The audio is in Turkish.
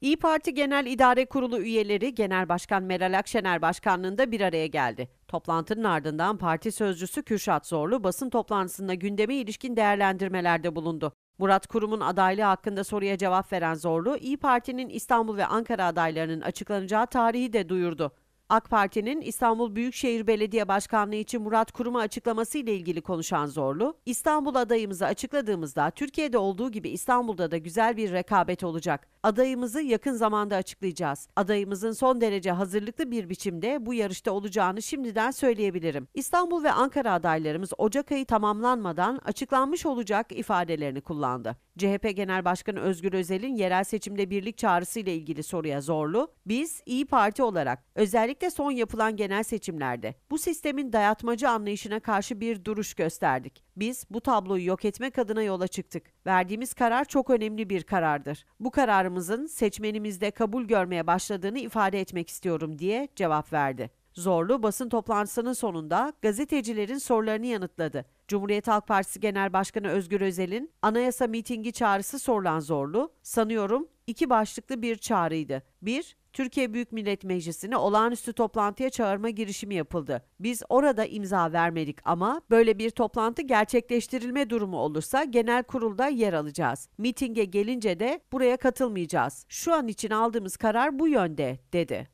İyi Parti Genel İdare Kurulu üyeleri Genel Başkan Meral Akşener başkanlığında bir araya geldi. Toplantının ardından parti sözcüsü Kürşat Zorlu basın toplantısında gündeme ilişkin değerlendirmelerde bulundu. Murat Kurum'un adaylığı hakkında soruya cevap veren Zorlu, İyi Parti'nin İstanbul ve Ankara adaylarının açıklanacağı tarihi de duyurdu. AK Parti'nin İstanbul Büyükşehir Belediye Başkanlığı için Murat Kurum'a açıklaması ile ilgili konuşan Zorlu, İstanbul adayımızı açıkladığımızda Türkiye'de olduğu gibi İstanbul'da da güzel bir rekabet olacak. Adayımızı yakın zamanda açıklayacağız. Adayımızın son derece hazırlıklı bir biçimde bu yarışta olacağını şimdiden söyleyebilirim. İstanbul ve Ankara adaylarımız Ocak ayı tamamlanmadan açıklanmış olacak ifadelerini kullandı. CHP Genel Başkanı Özgür Özel'in yerel seçimde birlik çağrısı ile ilgili soruya zorlu, biz İyi Parti olarak özellikle son yapılan genel seçimlerde bu sistemin dayatmacı anlayışına karşı bir duruş gösterdik. Biz bu tabloyu yok etmek adına yola çıktık. Verdiğimiz karar çok önemli bir karardır. Bu kararımızın seçmenimizde kabul görmeye başladığını ifade etmek istiyorum diye cevap verdi. Zorlu basın toplantısının sonunda gazetecilerin sorularını yanıtladı. Cumhuriyet Halk Partisi Genel Başkanı Özgür Özel'in anayasa mitingi çağrısı sorulan Zorlu, sanıyorum iki başlıklı bir çağrıydı. Bir, Türkiye Büyük Millet Meclisini olağanüstü toplantıya çağırma girişimi yapıldı. Biz orada imza vermedik ama böyle bir toplantı gerçekleştirilme durumu olursa genel kurulda yer alacağız. Mitinge gelince de buraya katılmayacağız. Şu an için aldığımız karar bu yönde, dedi.